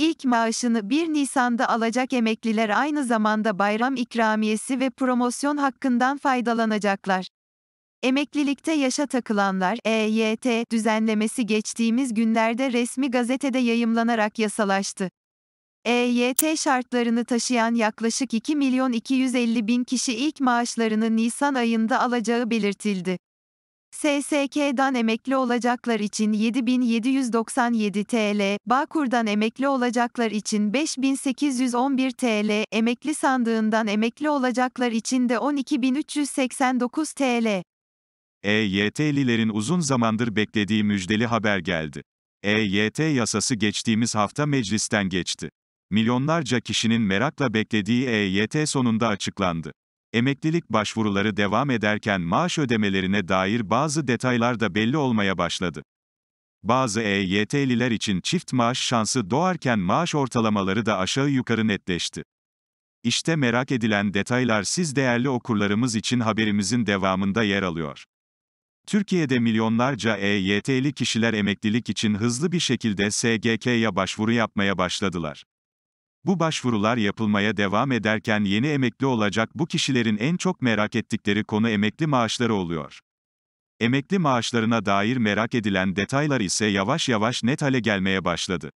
İlk maaşını 1 Nisan'da alacak emekliler aynı zamanda bayram ikramiyesi ve promosyon hakkından faydalanacaklar. Emeklilikte yaşa takılanlar EYT düzenlemesi geçtiğimiz günlerde resmi gazetede yayımlanarak yasalaştı. EYT şartlarını taşıyan yaklaşık 2 milyon 250 bin kişi ilk maaşlarını Nisan ayında alacağı belirtildi. SSK'dan emekli olacaklar için 7797 TL, Bağkur'dan emekli olacaklar için 5811 TL, emekli sandığından emekli olacaklar için de 12389 TL. EYT'lilerin uzun zamandır beklediği müjdeli haber geldi. EYT yasası geçtiğimiz hafta meclisten geçti. Milyonlarca kişinin merakla beklediği EYT sonunda açıklandı. Emeklilik başvuruları devam ederken maaş ödemelerine dair bazı detaylar da belli olmaya başladı. Bazı EYT'liler için çift maaş şansı doğarken maaş ortalamaları da aşağı yukarı netleşti. İşte merak edilen detaylar siz değerli okurlarımız için haberimizin devamında yer alıyor. Türkiye'de milyonlarca EYT'li kişiler emeklilik için hızlı bir şekilde SGK'ya başvuru yapmaya başladılar. Bu başvurular yapılmaya devam ederken yeni emekli olacak bu kişilerin en çok merak ettikleri konu emekli maaşları oluyor. Emekli maaşlarına dair merak edilen detaylar ise yavaş yavaş net hale gelmeye başladı.